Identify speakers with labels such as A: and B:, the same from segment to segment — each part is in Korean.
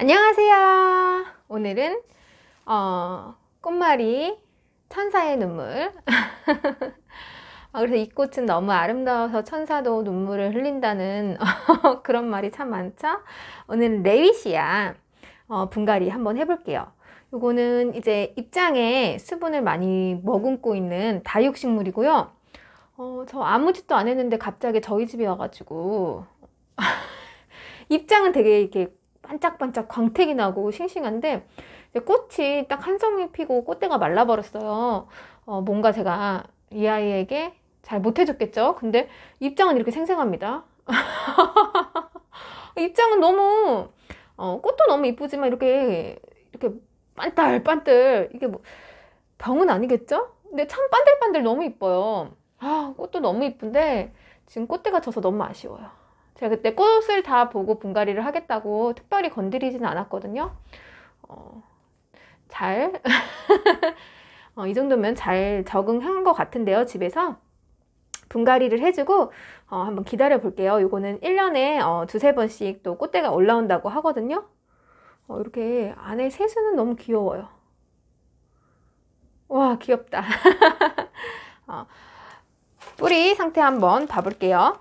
A: 안녕하세요. 오늘은 어, 꽃말이 천사의 눈물. 아, 그래서 이 꽃은 너무 아름다워서 천사도 눈물을 흘린다는 그런 말이 참 많죠. 오늘 레위시아 어, 분갈이 한번 해볼게요. 이거는 이제 입장에 수분을 많이 머금고 있는 다육식물이고요. 어, 저 아무 짓도 안 했는데 갑자기 저희 집에 와가지고 입장은 되게 이렇게 반짝반짝 광택이 나고 싱싱한데 꽃이 딱 한 송이 피고 꽃대가 말라버렸어요. 어, 뭔가 제가 이 아이에게 잘 못해줬겠죠? 근데 입장은 이렇게 생생합니다. 입장은 너무 어, 꽃도 너무 이쁘지만 이렇게 이렇게 반들반들 이게 뭐 병은 아니겠죠? 근데 참 반들반들 너무 이뻐요. 아 꽃도 너무 이쁜데 지금 꽃대가 져서 너무 아쉬워요. 제가 그때 꽃을 다 보고 분갈이를 하겠다고 특별히 건드리지는 않았거든요. 어, 잘, 어, 이 정도면 잘 적응한 것 같은데요, 집에서. 분갈이를 해주고 어, 한번 기다려 볼게요. 이거는 1년에 어, 두세 번씩 또 꽃대가 올라온다고 하거든요. 어, 이렇게 안에 새수는 너무 귀여워요. 와 귀엽다. 어, 뿌리 상태 한번 봐볼게요.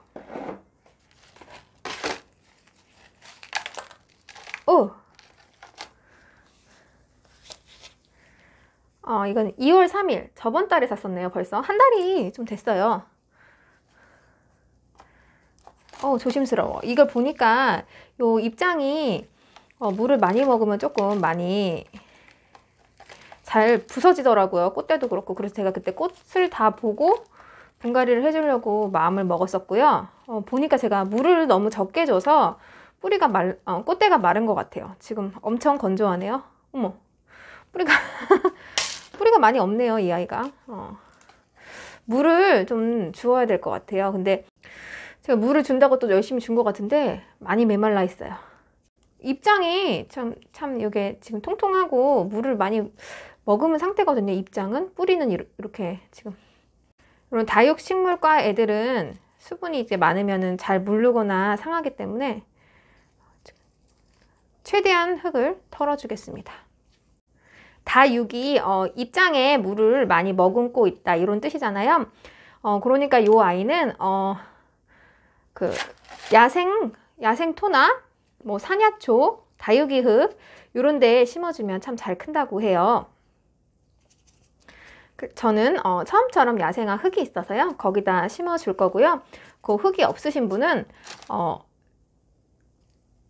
A: 어, 이건 2월 3일. 저번 달에 샀었네요, 벌써. 한 달이 좀 됐어요. 어, 조심스러워. 이걸 보니까 요 입장이 어, 물을 많이 먹으면 조금 많이 잘 부서지더라고요. 꽃대도 그렇고. 그래서 제가 그때 꽃을 다 보고 분갈이를 해주려고 마음을 먹었었고요. 어, 보니까 제가 물을 너무 적게 줘서 뿌리가 말, 어, 꽃대가 마른 것 같아요. 지금 엄청 건조하네요. 어머, 뿌리가 뿌리가 많이 없네요, 이 아이가. 어. 물을 좀 주어야 될 것 같아요. 근데 제가 물을 준다고 또 열심히 준 것 같은데 많이 메말라 있어요. 입장이 참, 참 이게 지금 통통하고 물을 많이 머금은 상태거든요. 입장은 뿌리는 이렇게 지금 이런 다육 식물과 애들은 수분이 이제 많으면은 잘 물르거나 상하기 때문에 최대한 흙을 털어주겠습니다. 다육이 어, 입장에 물을 많이 머금고 있다 이런 뜻이잖아요. 어, 그러니까 요 아이는 어, 그 야생 야생토나 뭐사냥초 다육이흙 이런 데에 심어주면 참 잘 큰다고 해요. 그, 저는 어, 처음처럼 야생화 흙이 있어서요. 거기다 심어줄 거고요. 그 흙이 없으신 분은 어,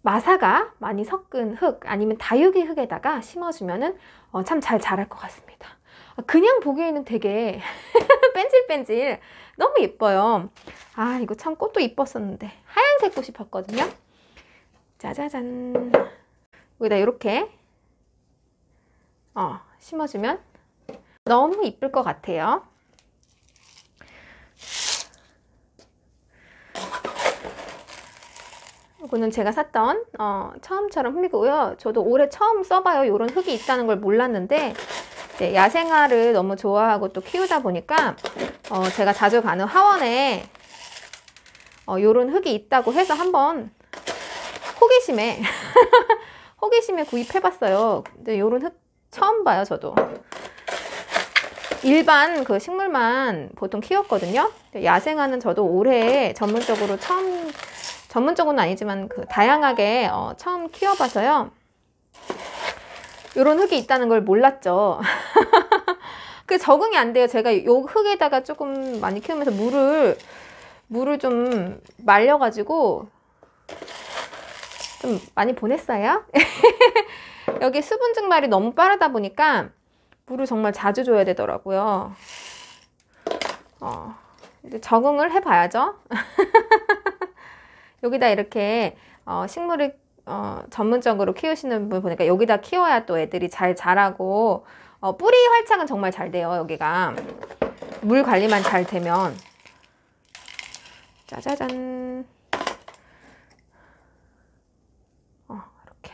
A: 마사가 많이 섞은 흙 아니면 다육이 흙에다가 심어주면 어, 참잘 자랄 것 같습니다. 아, 그냥 보기에는 되게 뺀질뺀질 너무 예뻐요. 아 이거 참 꽃도 이뻤었는데 하얀색 꽃이 폈거든요. 짜자잔 여기다 이렇게 어, 심어주면 너무 이쁠 것 같아요. 이거는 제가 샀던 어, 처음처럼 흙이고요. 저도 올해 처음 써봐요. 이런 흙이 있다는 걸 몰랐는데 야생화를 너무 좋아하고 또 키우다 보니까 어, 제가 자주 가는 화원에 어, 이런 흙이 있다고 해서 한번 호기심에 호기심에 구입해봤어요. 근데 이런 흙 처음 봐요, 저도. 일반 그 식물만 보통 키웠거든요. 야생화는 저도 올해 전문적으로 처음 전문적으로는 아니지만 그 다양하게 어, 처음 키워봐서요. 이런 흙이 있다는 걸 몰랐죠. 그 적응이 안 돼요. 제가 요 흙에다가 조금 많이 키우면서 물을 물을 좀 말려가지고 좀 많이 보냈어요. 여기 수분 증발이 너무 빠르다 보니까 물을 정말 자주 줘야 되더라고요. 어, 이제 적응을 해봐야죠. 여기다 이렇게 어, 식물을 어, 전문적으로 키우시는 분 보니까 여기다 키워야 또 애들이 잘 자라고 어, 뿌리 활착은 정말 잘 돼요 여기가 물 관리만 잘 되면 짜자잔 어, 이렇게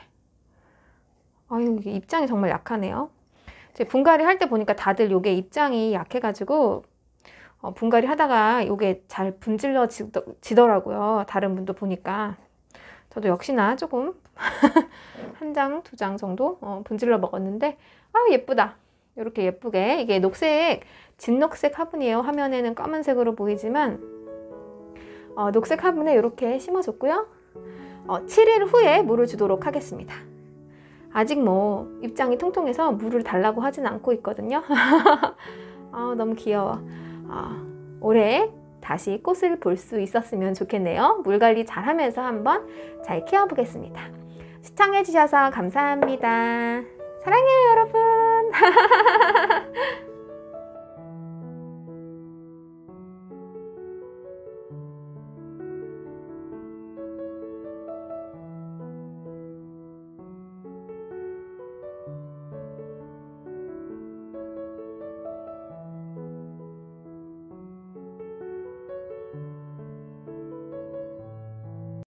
A: 아유 입장이 정말 약하네요 제 분갈이 할 때 보니까 다들 요게 입장이 약해가지고 어, 분갈이 하다가 이게 잘 분질러 지더라고요. 다른 분도 보니까. 저도 역시나 조금 한 장, 두 장 정도 어, 분질러 먹었는데 아 예쁘다. 이렇게 예쁘게 이게 녹색, 진녹색 화분이에요. 화면에는 검은색으로 보이지만 어, 녹색 화분에 이렇게 심어줬고요. 어, 7일 후에 물을 주도록 하겠습니다. 아직 뭐 입장이 통통해서 물을 달라고 하진 않고 있거든요. 아, 너무 귀여워. 어, 올해 다시 꽃을 볼 수 있었으면 좋겠네요. 물 관리 잘 하면서 한번 잘 키워보겠습니다. 시청해주셔서 감사합니다. 사랑해요, 여러분!